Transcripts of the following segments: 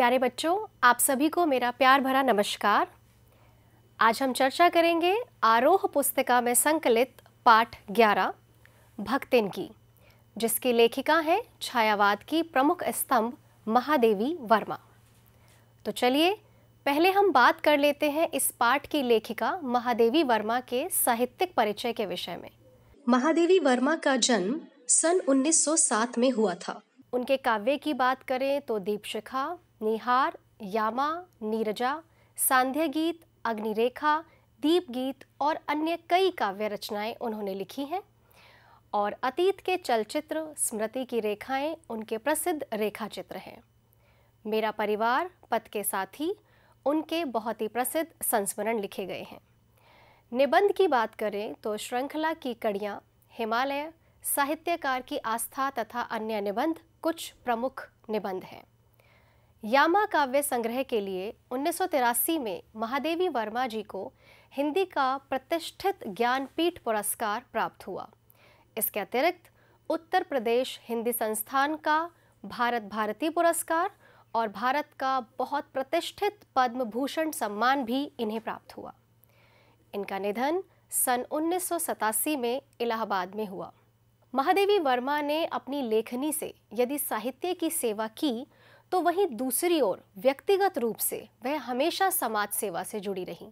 प्यारे बच्चों आप सभी को मेरा प्यार भरा नमस्कार आज हम चर्चा करेंगे आरोह पुस्तिका में संकलित पाठ 11 भक्तिन की जिसकी लेखिका हैं छायावाद की प्रमुख स्तंभ महादेवी वर्मा तो चलिए पहले हम बात कर लेते हैं इस पाठ की लेखिका महादेवी वर्मा के साहित्यिक परिचय के विषय में महादेवी वर्मा का जन्म सन 1907 में हुआ था उनके काव्य की बात करें तो दीपशिखा निहार यामा नीरजा सांध्य गीत अग्निरेखा दीप गीत और अन्य कई काव्य रचनाएं उन्होंने लिखी हैं और अतीत के चलचित्र स्मृति की रेखाएं उनके प्रसिद्ध रेखाचित्र हैं मेरा परिवार पथ के साथी उनके बहुत ही प्रसिद्ध संस्मरण लिखे गए हैं निबंध की बात करें तो श्रृंखला की कड़ियाँ हिमालय साहित्यकार की आस्था तथा अन्य निबंध कुछ प्रमुख निबंध हैं यामा काव्य संग्रह के लिए उन्नीस में महादेवी वर्मा जी को हिंदी का प्रतिष्ठित ज्ञानपीठ पुरस्कार प्राप्त हुआ इसके अतिरिक्त उत्तर प्रदेश हिंदी संस्थान का भारत भारती पुरस्कार और भारत का बहुत प्रतिष्ठित पद्म भूषण सम्मान भी इन्हें प्राप्त हुआ इनका निधन सन उन्नीस में इलाहाबाद में हुआ महादेवी वर्मा ने अपनी लेखनी से यदि साहित्य की सेवा की तो वहीं दूसरी ओर व्यक्तिगत रूप से वह हमेशा समाज सेवा से जुड़ी रहीं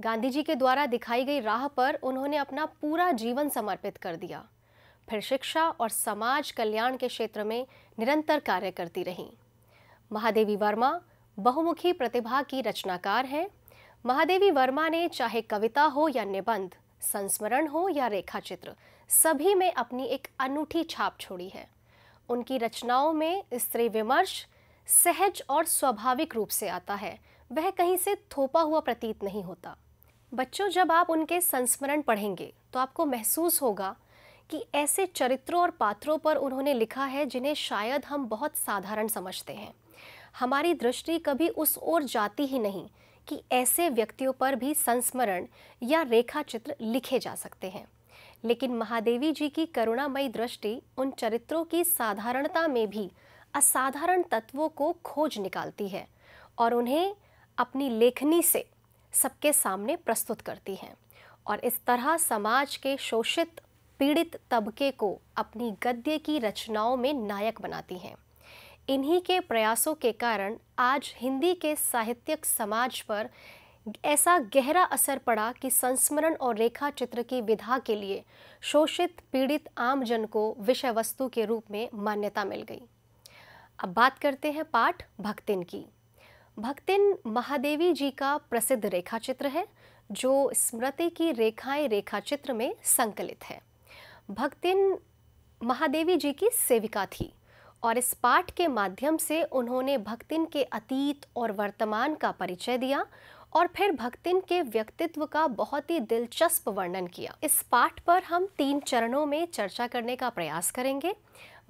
गांधी जी के द्वारा दिखाई गई राह पर उन्होंने अपना पूरा जीवन समर्पित कर दिया फिर शिक्षा और समाज कल्याण के क्षेत्र में निरंतर कार्य करती रहीं महादेवी वर्मा बहुमुखी प्रतिभा की रचनाकार हैं महादेवी वर्मा ने चाहे कविता हो या निबंध संस्मरण हो या रेखाचित्र सभी में अपनी एक अनूठी छाप छोड़ी है उनकी रचनाओं में स्त्री विमर्श सहज और स्वाभाविक रूप से आता है वह कहीं से थोपा हुआ प्रतीत नहीं होता बच्चों जब आप उनके संस्मरण पढ़ेंगे तो आपको महसूस होगा कि ऐसे चरित्रों और पात्रों पर उन्होंने लिखा है जिन्हें शायद हम बहुत साधारण समझते हैं हमारी दृष्टि कभी उस ओर जाती ही नहीं कि ऐसे व्यक्तियों पर भी संस्मरण या रेखा चित्र लिखे जा सकते हैं लेकिन महादेवी जी की करुणामयी दृष्टि उन चरित्रों की साधारणता में भी असाधारण तत्वों को खोज निकालती है और उन्हें अपनी लेखनी से सबके सामने प्रस्तुत करती हैं और इस तरह समाज के शोषित पीड़ित तबके को अपनी गद्य की रचनाओं में नायक बनाती हैं इन्हीं के प्रयासों के कारण आज हिंदी के साहित्यिक समाज पर ऐसा गहरा असर पड़ा कि संस्मरण और रेखा चित्र की विधा के लिए शोषित पीड़ित आमजन को विषय वस्तु के रूप में मान्यता मिल गई अब बात करते हैं पाठ भक्तिन की भक्तिन महादेवी जी का प्रसिद्ध रेखा चित्र है जो स्मृति की रेखाएं रेखा चित्र में संकलित है भक्तिन महादेवी जी की सेविका थी और इस पाठ के माध्यम से उन्होंने भक्तिन के अतीत और वर्तमान का परिचय दिया और फिर भक्तिन के व्यक्तित्व का बहुत ही दिलचस्प वर्णन किया इस पाठ पर हम तीन चरणों में चर्चा करने का प्रयास करेंगे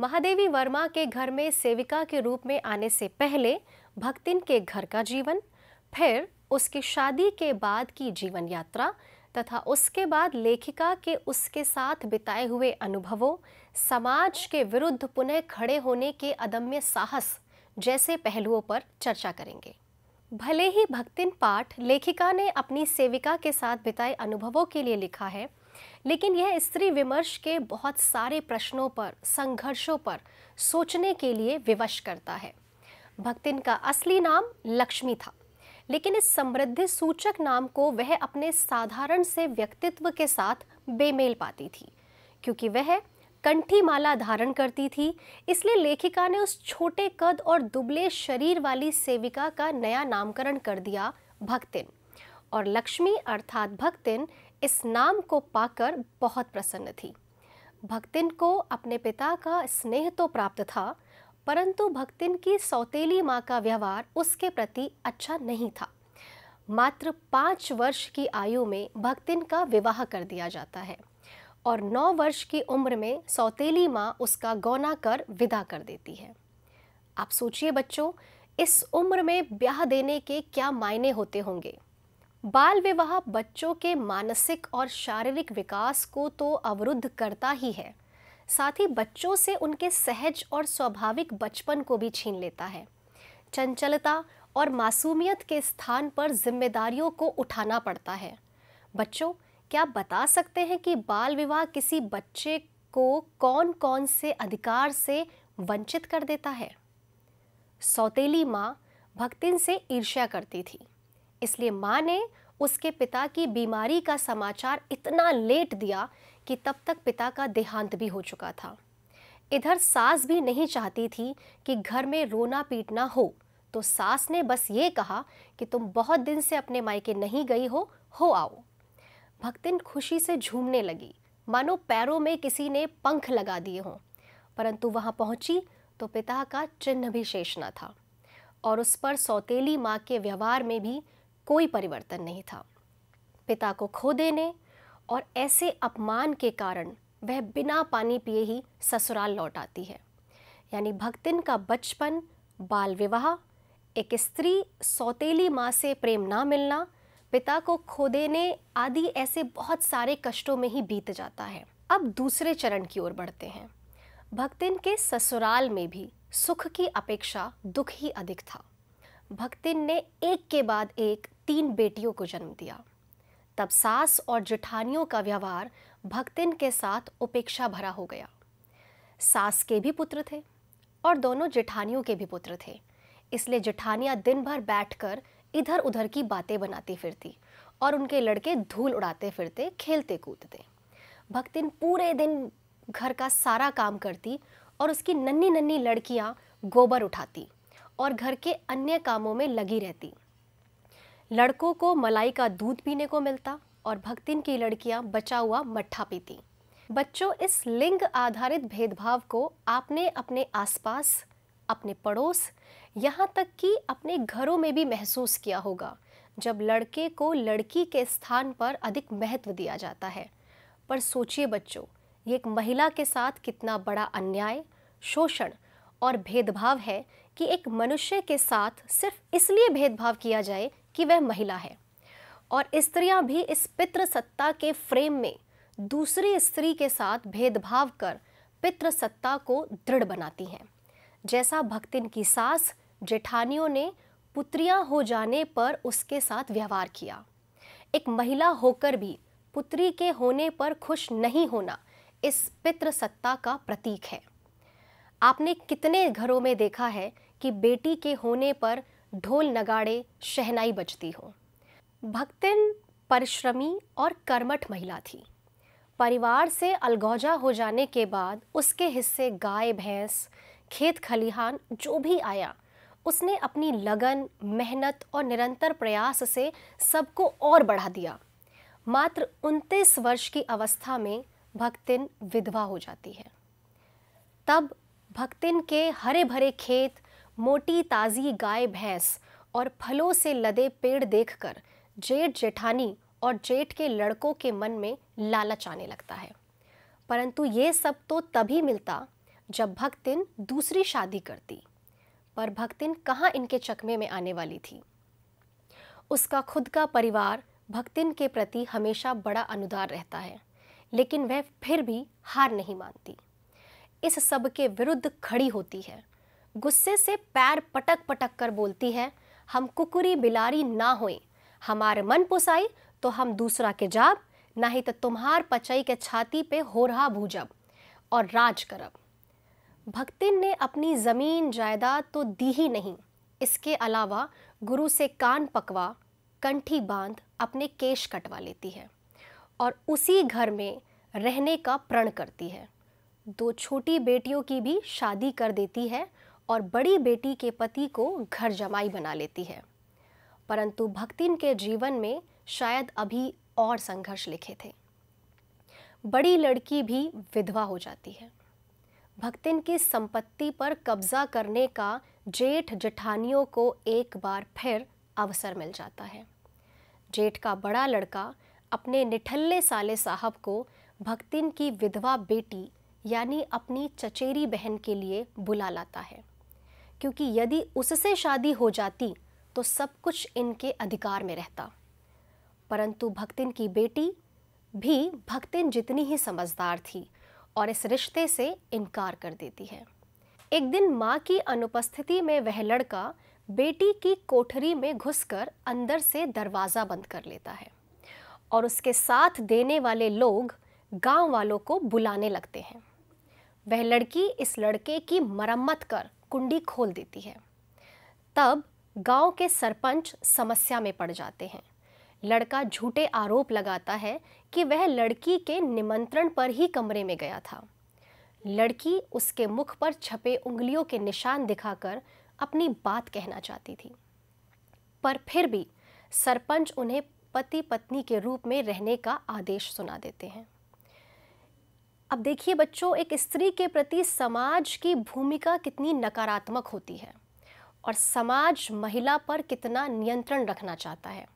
महादेवी वर्मा के घर में सेविका के रूप में आने से पहले भक्तिन के घर का जीवन फिर उसकी शादी के बाद की जीवन यात्रा तथा उसके बाद लेखिका के उसके साथ बिताए हुए अनुभवों समाज के विरुद्ध पुनः खड़े होने के अदम्य साहस जैसे पहलुओं पर चर्चा करेंगे भले ही भक्तिन पाठ लेखिका ने अपनी सेविका के साथ बिताए अनुभवों के लिए लिखा है लेकिन यह स्त्री विमर्श के बहुत सारे प्रश्नों पर संघर्षों पर सोचने के लिए विवश करता है भक्तिन का असली नाम लक्ष्मी था लेकिन इस समृद्धि सूचक नाम को वह अपने साधारण से व्यक्तित्व के साथ बेमेल पाती थी क्योंकि वह कंठी माला धारण करती थी इसलिए लेखिका ने उस छोटे कद और दुबले शरीर वाली सेविका का नया नामकरण कर दिया भक्तिन और लक्ष्मी अर्थात भक्तिन इस नाम को पाकर बहुत प्रसन्न थी भक्तिन को अपने पिता का स्नेह तो प्राप्त था परंतु भक्तिन की सौतेली माँ का व्यवहार उसके प्रति अच्छा नहीं था मात्र पाँच वर्ष की आयु में भक्तिन का विवाह कर दिया जाता है और नौ वर्ष की उम्र में सौतेली माँ उसका गौना कर विदा कर देती है आप सोचिए बच्चों इस उम्र में ब्याह देने के क्या मायने होते होंगे बाल विवाह बच्चों के मानसिक और शारीरिक विकास को तो अवरुद्ध करता ही है साथ ही बच्चों से उनके सहज और स्वाभाविक बचपन को भी छीन लेता है चंचलता और मासूमियत के स्थान पर जिम्मेदारियों को उठाना पड़ता है बच्चों क्या आप बता सकते हैं कि बाल विवाह किसी बच्चे को कौन कौन से अधिकार से वंचित कर देता है सौतेली माँ भक्तिन से ईर्ष्या करती थी इसलिए माँ ने उसके पिता की बीमारी का समाचार इतना लेट दिया कि तब तक पिता का देहांत भी हो चुका था इधर सास भी नहीं चाहती थी कि घर में रोना पीटना हो तो सास ने बस ये कहा कि तुम बहुत दिन से अपने मायके नहीं गई हो हो आओ भक्तिन खुशी से झूमने लगी मानो पैरों में किसी ने पंख लगा दिए हों परंतु वहाँ पहुँची तो पिता का चिन्ह भी शेष न था और उस पर सौतेली माँ के व्यवहार में भी कोई परिवर्तन नहीं था पिता को खो देने और ऐसे अपमान के कारण वह बिना पानी पिए ही ससुराल लौट आती है यानी भक्तिन का बचपन बाल विवाह एक स्त्री सौतेली माँ से प्रेम ना मिलना पिता को खो देने आदि ऐसे बहुत सारे कष्टों में ही बीत जाता है अब दूसरे चरण की ओर बढ़ते हैं भक्तिन के ससुराल में भी सुख की अपेक्षा दुख ही अधिक था भक्तिन ने एक के बाद एक तीन बेटियों को जन्म दिया तब सास और जिठानियों का व्यवहार भक्तिन के साथ उपेक्षा भरा हो गया सास के भी पुत्र थे और दोनों जिठानियों के भी पुत्र थे इसलिए जिठानियाँ दिन भर बैठकर इधर उधर की बातें बनाती फिरती और उनके लड़के धूल उड़ाते फिरते खेलते कूदते भक्तिन पूरे दिन घर का सारा काम करती और उसकी नन्ही नन्ही लड़कियाँ गोबर उठाती और घर के अन्य कामों में लगी रहती लड़कों को मलाई का दूध पीने को मिलता और भक्तिन की लड़कियां बचा हुआ मट्ठा पीती बच्चों इस लिंग आधारित भेदभाव को आपने अपने आसपास अपने पड़ोस यहाँ तक कि अपने घरों में भी महसूस किया होगा जब लड़के को लड़की के स्थान पर अधिक महत्व दिया जाता है पर सोचिए बच्चों ये एक महिला के साथ कितना बड़ा अन्याय शोषण और भेदभाव है कि एक मनुष्य के साथ सिर्फ इसलिए भेदभाव किया जाए कि वह महिला है और स्त्रियां भी इस पितृसत्ता के फ्रेम में दूसरी स्त्री के साथ भेदभाव कर पितृसत्ता को दृढ़ बनाती हैं जैसा भक्तिन की सास जेठानियों ने पुत्रियां हो जाने पर उसके साथ व्यवहार किया एक महिला होकर भी पुत्री के होने पर खुश नहीं होना इस पितृसत्ता का प्रतीक है आपने कितने घरों में देखा है कि बेटी के होने पर ढोल नगाड़े शहनाई बजती हो भक्तिन परिश्रमी और कर्मठ महिला थी परिवार से अलगौजा हो जाने के बाद उसके हिस्से गाय भैंस खेत खलिहान जो भी आया उसने अपनी लगन मेहनत और निरंतर प्रयास से सबको और बढ़ा दिया मात्र उनतीस वर्ष की अवस्था में भक्तिन विधवा हो जाती है तब भक्तिन के हरे भरे खेत मोटी ताज़ी गाय भैंस और फलों से लदे पेड़ देखकर जेठ जेठानी और जेठ के लड़कों के मन में लालच आने लगता है परंतु ये सब तो तभी मिलता जब भक्तिन दूसरी शादी करती पर भक्तिन कहाँ इनके चकमे में आने वाली थी उसका खुद का परिवार भक्तिन के प्रति हमेशा बड़ा अनुदार रहता है लेकिन वह फिर भी हार नहीं मानती इस सब के विरुद्ध खड़ी होती है गुस्से से पैर पटक पटक कर बोलती है हम कुकुरी बिलारी ना होए हमारे मन पुसाई तो हम दूसरा के जाब नहीं तो तुम्हार पचई के छाती पे हो रहा भूजब और राज करब भक्तिन ने अपनी ज़मीन जायदाद तो दी ही नहीं इसके अलावा गुरु से कान पकवा कंठी बांध अपने केश कटवा लेती है और उसी घर में रहने का प्रण करती है दो छोटी बेटियों की भी शादी कर देती है और बड़ी बेटी के पति को घर जमाई बना लेती है परंतु भक्तिन के जीवन में शायद अभी और संघर्ष लिखे थे बड़ी लड़की भी विधवा हो जाती है भक्तिन की संपत्ति पर कब्जा करने का जेठ जठानियों को एक बार फिर अवसर मिल जाता है जेठ का बड़ा लड़का अपने निठल्ले साले साहब को भक्तिन की विधवा बेटी यानी अपनी चचेरी बहन के लिए बुला लाता है क्योंकि यदि उससे शादी हो जाती तो सब कुछ इनके अधिकार में रहता परंतु भक्तिन की बेटी भी भक्तिन जितनी ही समझदार थी और इस रिश्ते से इनकार कर देती है एक दिन माँ की अनुपस्थिति में वह लड़का बेटी की कोठरी में घुसकर अंदर से दरवाज़ा बंद कर लेता है और उसके साथ देने वाले लोग गांव वालों को बुलाने लगते हैं वह लड़की इस लड़के की मरम्मत कर कुंडी खोल देती है तब गांव के सरपंच समस्या में पड़ जाते हैं लड़का झूठे आरोप लगाता है कि वह लड़की के निमंत्रण पर ही कमरे में गया था लड़की उसके मुख पर छपे उंगलियों के निशान दिखाकर अपनी बात कहना चाहती थी पर फिर भी सरपंच उन्हें पति पत्नी के रूप में रहने का आदेश सुना देते हैं अब देखिए बच्चों एक स्त्री के प्रति समाज की भूमिका कितनी नकारात्मक होती है और समाज महिला पर कितना नियंत्रण रखना चाहता है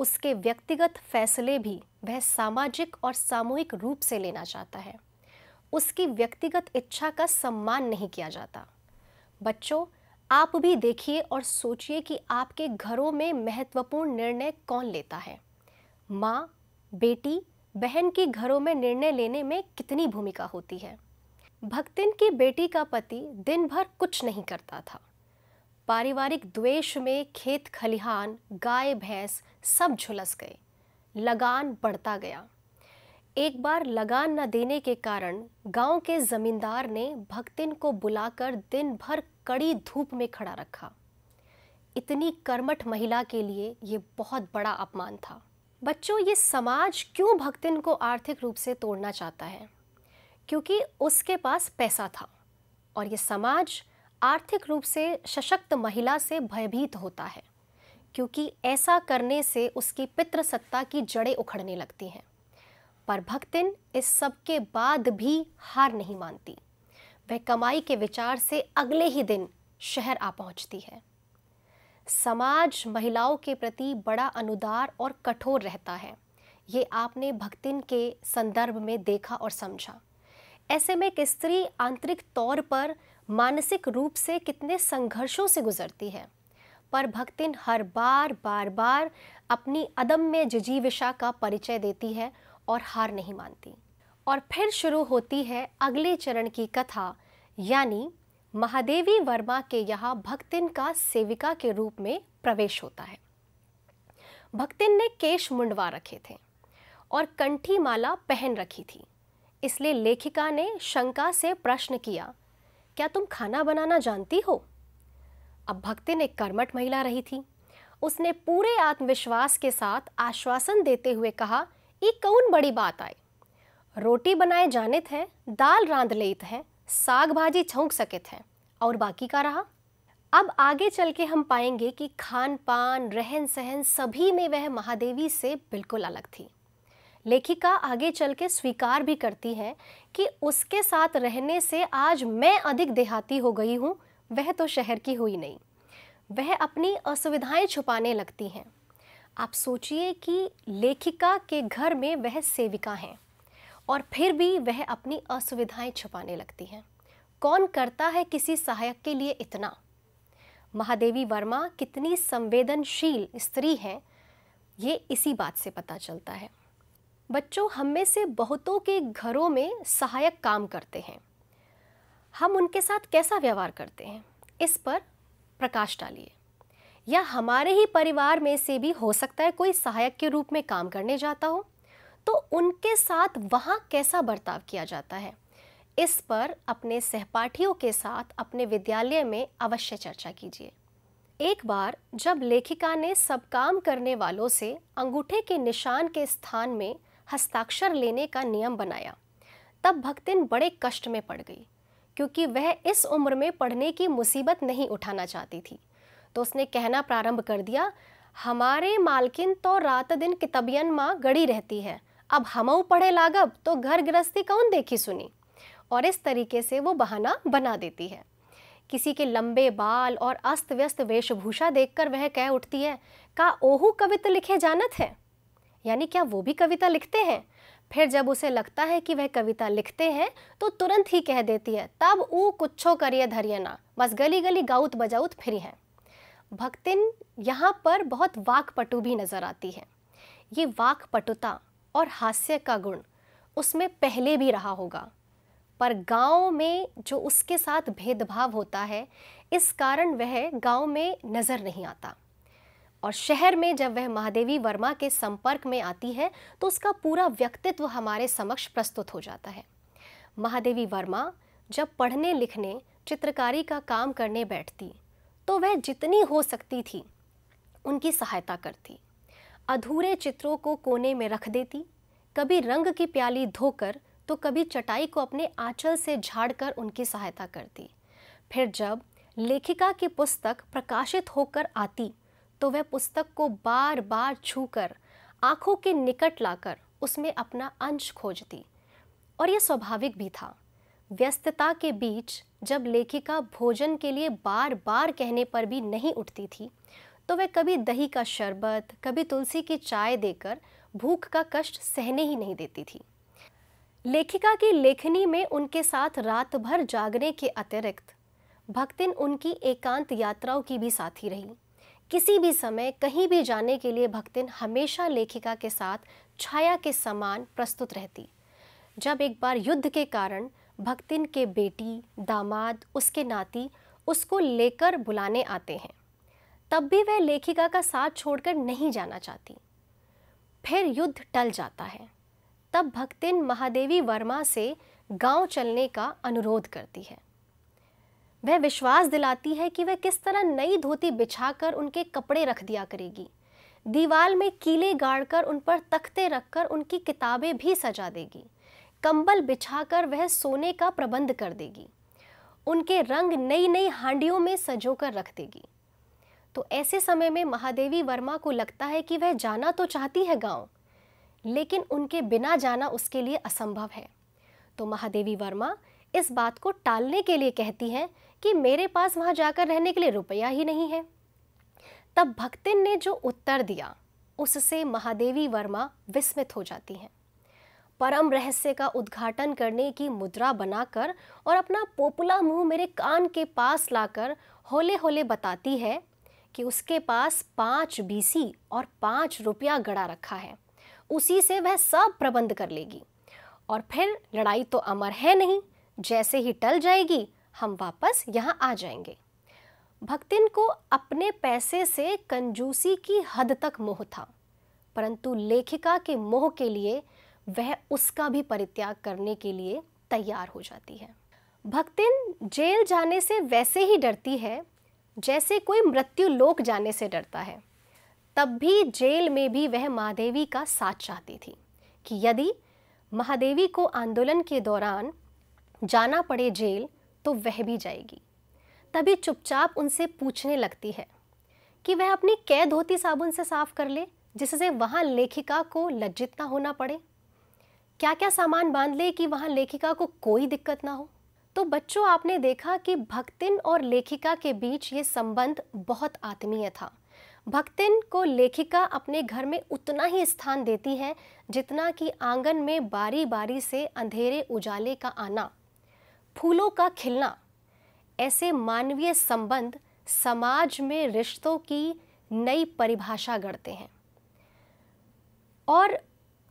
उसके व्यक्तिगत फैसले भी वह सामाजिक और सामूहिक रूप से लेना चाहता है उसकी व्यक्तिगत इच्छा का सम्मान नहीं किया जाता बच्चों आप भी देखिए और सोचिए कि आपके घरों में महत्वपूर्ण निर्णय कौन लेता है माँ बेटी बहन की घरों में निर्णय लेने में कितनी भूमिका होती है भक्तिन की बेटी का पति दिन भर कुछ नहीं करता था पारिवारिक द्वेष में खेत खलिहान गाय भैंस सब झुलस गए लगान बढ़ता गया एक बार लगान न देने के कारण गांव के जमींदार ने भक्तिन को बुलाकर दिन भर कड़ी धूप में खड़ा रखा इतनी कर्मठ महिला के लिए ये बहुत बड़ा अपमान था बच्चों ये समाज क्यों भक्तिन को आर्थिक रूप से तोड़ना चाहता है क्योंकि उसके पास पैसा था और ये समाज आर्थिक रूप से सशक्त महिला से भयभीत होता है क्योंकि ऐसा करने से उसकी पितृसत्ता की जड़ें उखड़ने लगती हैं पर भक्तिन इस सब के बाद भी हार नहीं मानती वह कमाई के विचार से अगले ही दिन शहर आ पहुंचती है समाज महिलाओं के प्रति बड़ा अनुदार और कठोर रहता है ये आपने भक्तिन के संदर्भ में देखा और समझा ऐसे में एक स्त्री आंतरिक तौर पर मानसिक रूप से कितने संघर्षों से गुजरती है पर भक्तिन हर बार बार बार अपनी अदम में जिजीविशा का परिचय देती है और हार नहीं मानती और फिर शुरू होती है अगले चरण की कथा यानी महादेवी वर्मा के यहाँ भक्तिन का सेविका के रूप में प्रवेश होता है भक्तिन ने केश मुंडवा रखे थे और कंठी माला पहन रखी थी इसलिए लेखिका ने शंका से प्रश्न किया क्या तुम खाना बनाना जानती हो अब भक्ति ने कर्मठ महिला रही थी उसने पूरे आत्मविश्वास के साथ आश्वासन देते हुए कहा ये कौन बड़ी बात आए रोटी बनाए जाने थे दाल रांध लेते हैं साग भाजी छोंक सके थे और बाकी का रहा अब आगे चल के हम पाएंगे कि खान पान रहन सहन सभी में वह महादेवी से बिल्कुल अलग थी लेखिका आगे चल के स्वीकार भी करती है कि उसके साथ रहने से आज मैं अधिक देहाती हो गई हूँ वह तो शहर की हुई नहीं वह अपनी असुविधाएं छुपाने लगती हैं आप सोचिए कि लेखिका के घर में वह सेविका हैं और फिर भी वह अपनी असुविधाएं छुपाने लगती हैं कौन करता है किसी सहायक के लिए इतना महादेवी वर्मा कितनी संवेदनशील स्त्री हैं ये इसी बात से पता चलता है बच्चों हम में से बहुतों के घरों में सहायक काम करते हैं हम उनके साथ कैसा व्यवहार करते हैं इस पर प्रकाश डालिए या हमारे ही परिवार में से भी हो सकता है कोई सहायक के रूप में काम करने जाता हो तो उनके साथ वहाँ कैसा बर्ताव किया जाता है इस पर अपने सहपाठियों के साथ अपने विद्यालय में अवश्य चर्चा कीजिए एक बार जब लेखिका ने सब काम करने वालों से अंगूठे के निशान के स्थान में हस्ताक्षर लेने का नियम बनाया तब भक्तिन बड़े कष्ट में पड़ गई क्योंकि वह इस उम्र में पढ़ने की मुसीबत नहीं उठाना चाहती थी तो उसने कहना प्रारंभ कर दिया हमारे मालकिन तो रात दिन कितबियन माँ गड़ी रहती है अब हमऊ पढ़े लागब तो घर गृहस्थी कौन देखी सुनी और इस तरीके से वो बहाना बना देती है किसी के लंबे बाल और अस्त व्यस्त वेशभूषा देखकर वह कह उठती है का ओहू कवित लिखे जानत है यानी क्या वो भी कविता लिखते हैं फिर जब उसे लगता है कि वह कविता लिखते हैं तो तुरंत ही कह देती है तब ऊ कुछो करिए धरिए ना बस गली गली गाउत बजाउत फिरी हैं भक्तिन यहाँ पर बहुत वाकपटु भी नज़र आती है ये वाकपटुता और हास्य का गुण उसमें पहले भी रहा होगा पर गांव में जो उसके साथ भेदभाव होता है इस कारण वह गांव में नज़र नहीं आता और शहर में जब वह महादेवी वर्मा के संपर्क में आती है तो उसका पूरा व्यक्तित्व हमारे समक्ष प्रस्तुत हो जाता है महादेवी वर्मा जब पढ़ने लिखने चित्रकारी का काम करने बैठती तो वह जितनी हो सकती थी उनकी सहायता करती अधूरे चित्रों को कोने में रख देती कभी रंग की प्याली धोकर तो कभी चटाई को अपने आंचल से झाड़कर उनकी सहायता करती फिर जब लेखिका की पुस्तक प्रकाशित होकर आती तो वह पुस्तक को बार बार छूकर आंखों के निकट लाकर उसमें अपना अंश खोजती और यह स्वाभाविक भी था व्यस्तता के बीच जब लेखिका भोजन के लिए बार बार कहने पर भी नहीं उठती थी तो वह कभी दही का शरबत कभी तुलसी की चाय देकर भूख का कष्ट सहने ही नहीं देती थी लेखिका की लेखनी में उनके साथ रात भर जागने के अतिरिक्त भक्तिन उनकी एकांत यात्राओं की भी साथी रही किसी भी समय कहीं भी जाने के लिए भक्तिन हमेशा लेखिका के साथ छाया के समान प्रस्तुत रहती जब एक बार युद्ध के कारण भक्तिन के बेटी दामाद उसके नाती उसको लेकर बुलाने आते हैं तब भी वह लेखिका का साथ छोड़कर नहीं जाना चाहती फिर युद्ध टल जाता है तब भक्तिन महादेवी वर्मा से गांव चलने का अनुरोध करती है वह विश्वास दिलाती है कि वह किस तरह नई धोती बिछाकर उनके कपड़े रख दिया करेगी दीवार में कीले गाड़कर उन पर तख्ते रखकर उनकी किताबें भी सजा देगी कंबल बिछाकर वह सोने का प्रबंध कर देगी उनके रंग नई नई हांडियों में सजो कर रख देगी तो ऐसे समय में महादेवी वर्मा को लगता है कि वह जाना तो चाहती है गांव, लेकिन उनके बिना जाना उसके लिए असंभव है तो महादेवी वर्मा इस बात को टालने के लिए कहती हैं कि मेरे पास वहाँ जाकर रहने के लिए रुपया ही नहीं है तब भक्तिन ने जो उत्तर दिया उससे महादेवी वर्मा विस्मित हो जाती हैं परम रहस्य का उद्घाटन करने की मुद्रा बनाकर और अपना पोपला मुंह मेरे कान के पास लाकर होले होले बताती है कि उसके पास पाँच बीसी और पाँच रुपया गड़ा रखा है उसी से वह सब प्रबंध कर लेगी और फिर लड़ाई तो अमर है नहीं जैसे ही टल जाएगी हम वापस यहाँ आ जाएंगे भक्तिन को अपने पैसे से कंजूसी की हद तक मोह था परंतु लेखिका के मोह के लिए वह उसका भी परित्याग करने के लिए तैयार हो जाती है भक्तिन जेल जाने से वैसे ही डरती है जैसे कोई मृत्यु लोक जाने से डरता है तब भी जेल में भी वह महादेवी का साथ चाहती थी कि यदि महादेवी को आंदोलन के दौरान जाना पड़े जेल तो वह भी जाएगी तभी चुपचाप उनसे पूछने लगती है कि वह अपनी कैद धोती साबुन से साफ कर ले जिससे वहाँ लेखिका को लज्जित ना होना पड़े क्या क्या सामान बांध ले कि वहाँ लेखिका को कोई दिक्कत ना हो तो बच्चों आपने देखा कि भक्तिन और लेखिका के बीच ये संबंध बहुत आत्मीय था भक्तिन को लेखिका अपने घर में उतना ही स्थान देती है जितना कि आंगन में बारी बारी से अंधेरे उजाले का आना फूलों का खिलना ऐसे मानवीय संबंध समाज में रिश्तों की नई परिभाषा गढ़ते हैं और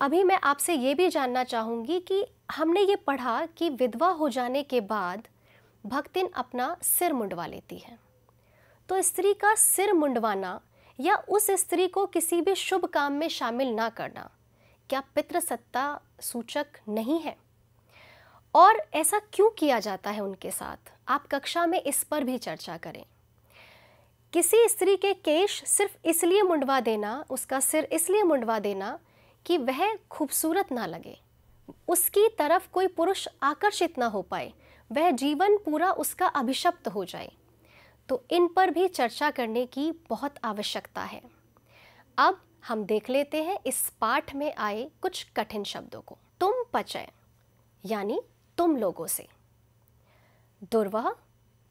अभी मैं आपसे ये भी जानना चाहूँगी कि हमने ये पढ़ा कि विधवा हो जाने के बाद भक्तिन अपना सिर मुंडवा लेती है तो स्त्री का सिर मुंडवाना या उस स्त्री को किसी भी शुभ काम में शामिल ना करना क्या पितृसत्ता सूचक नहीं है और ऐसा क्यों किया जाता है उनके साथ आप कक्षा में इस पर भी चर्चा करें किसी स्त्री के केश सिर्फ इसलिए मुंडवा देना उसका सिर इसलिए मुंडवा देना कि वह खूबसूरत ना लगे उसकी तरफ कोई पुरुष आकर्षित ना हो पाए वह जीवन पूरा उसका अभिशप्त हो जाए तो इन पर भी चर्चा करने की बहुत आवश्यकता है अब हम देख लेते हैं इस पाठ में आए कुछ कठिन शब्दों को तुम पचय यानी तुम लोगों से दुर्वाह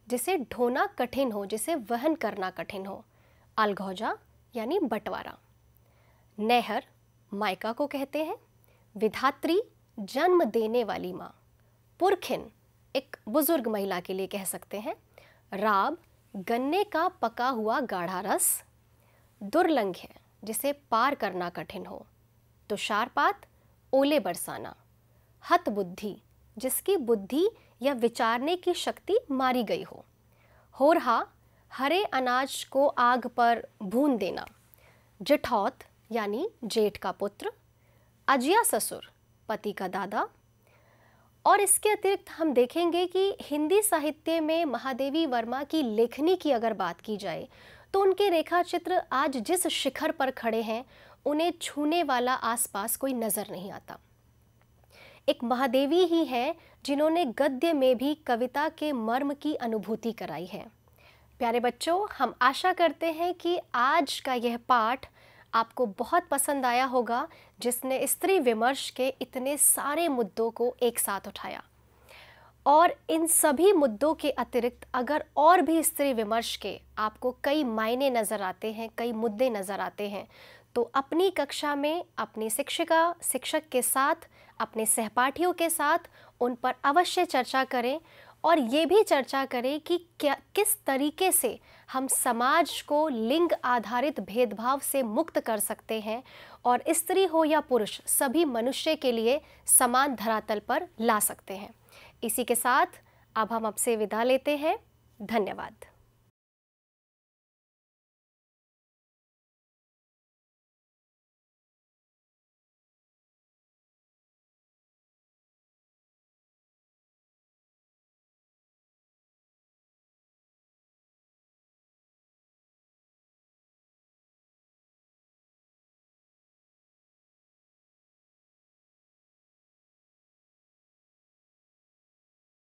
जिसे ढोना कठिन हो जिसे वहन करना कठिन हो अलघौजा यानी बंटवारा नेहर मायका को कहते हैं विधात्री जन्म देने वाली माँ पुरखिन एक बुजुर्ग महिला के लिए कह सकते हैं राब गन्ने का पका हुआ गाढ़ा रस दुर्लंघ है जिसे पार करना कठिन हो तुषारपात ओले बरसाना हत बुद्धि जिसकी बुद्धि या विचारने की शक्ति मारी गई हो होरहा हरे अनाज को आग पर भून देना जिठौत यानी जेठ का पुत्र अजिया ससुर पति का दादा और इसके अतिरिक्त हम देखेंगे कि हिंदी साहित्य में महादेवी वर्मा की लेखनी की अगर बात की जाए तो उनके रेखाचित्र आज जिस शिखर पर खड़े हैं उन्हें छूने वाला आसपास कोई नज़र नहीं आता एक महादेवी ही हैं जिन्होंने गद्य में भी कविता के मर्म की अनुभूति कराई है प्यारे बच्चों हम आशा करते हैं कि आज का यह पाठ आपको बहुत पसंद आया होगा जिसने स्त्री विमर्श के इतने सारे मुद्दों को एक साथ उठाया और इन सभी मुद्दों के अतिरिक्त अगर और भी स्त्री विमर्श के आपको कई मायने नज़र आते हैं कई मुद्दे नज़र आते हैं तो अपनी कक्षा में अपनी शिक्षिका शिक्षक के साथ अपने सहपाठियों के साथ उन पर अवश्य चर्चा करें और ये भी चर्चा करें कि क्या किस तरीके से हम समाज को लिंग आधारित भेदभाव से मुक्त कर सकते हैं और स्त्री हो या पुरुष सभी मनुष्य के लिए समान धरातल पर ला सकते हैं इसी के साथ अब हम आपसे विदा लेते हैं धन्यवाद